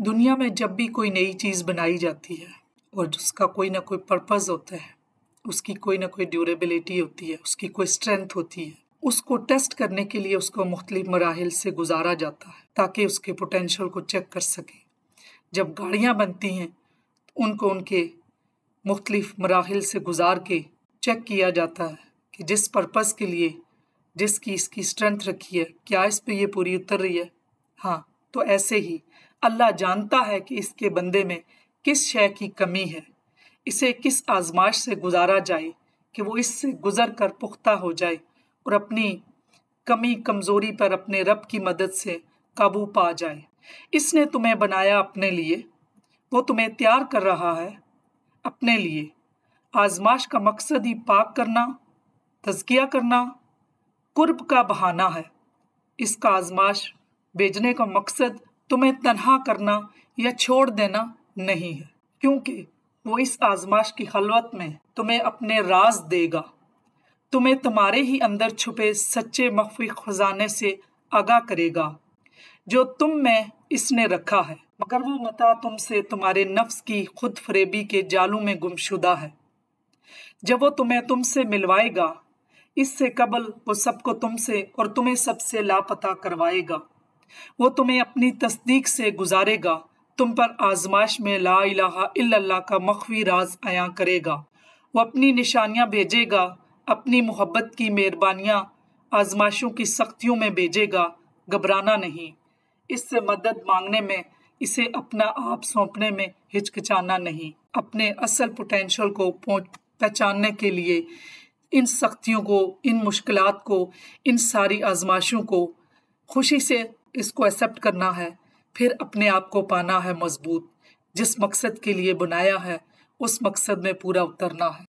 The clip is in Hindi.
दुनिया में जब भी कोई नई चीज़ बनाई जाती है और जिसका कोई ना कोई पर्पज़ होता है उसकी कोई ना कोई ड्यूरेबिलिटी होती है उसकी कोई स्ट्रेंथ होती है उसको टेस्ट करने के लिए उसको मुख्तलिफ मराहल से गुजारा जाता है ताकि उसके पोटेंशल को चेक कर सकें जब गाड़ियाँ बनती हैं तो उनको उनके मुख्तलिफ मराहल से गुजार के चेक किया जाता है कि जिस पर्पस के लिए जिसकी इसकी स्ट्रेंथ रखी है क्या इस पर यह पूरी उतर रही है हाँ तो ऐसे ही अल्लाह जानता है कि इसके बंदे में किस शय की कमी है इसे किस आजमाइश से गुजारा जाए कि वो इससे गुज़र कर पुख्ता हो जाए और अपनी कमी कमज़ोरी पर अपने रब की मदद से काबू पा जाए इसने तुम्हें बनाया अपने लिए वो तुम्हें तैयार कर रहा है अपने लिए आजमाश का मकसद ही पाक करना तजकिया करना कुर्ब का बहाना है इसका आजमाश भेजने का मकसद तुम्हें तनहा करना या छोड़ देना नहीं है क्योंकि वो इस आजमाश की खलवत में तुम्हें अपने राज देगा तुम्हें तुम्हारे ही अंदर छुपे सच्चे मखफी खजाने से आगा करेगा जो तुम में इसने रखा है मगर वो मता तुमसे तुम्हारे नफ्स की खुद फरेबी के जालू में गुमशुदा है जब वो तुम्हें तुमसे मिलवाएगा इससे कबल वो सबको तुमसे और तुम्हें सबसे लापता करवाएगा वो तुम्हें अपनी तस्दीक से गुजारेगा तुम पर आजमाश में ला इलाहा इल्लल्लाह का मख्फी राज आया करेगा वो अपनी निशानियाँ भेजेगा अपनी मोहब्बत की मेहरबानियाँ आजमाइशों की सख्तियों में भेजेगा घबराना नहीं इससे मदद मांगने में इसे अपना आप सौंपने में हिचकिचाना नहीं अपने असल पोटेंशल को पहचानने के लिए इन सख्तियों को इन मुश्किल को इन सारी आजमाशों को खुशी से इसको एक्सेप्ट करना है फिर अपने आप को पाना है मजबूत जिस मकसद के लिए बनाया है उस मकसद में पूरा उतरना है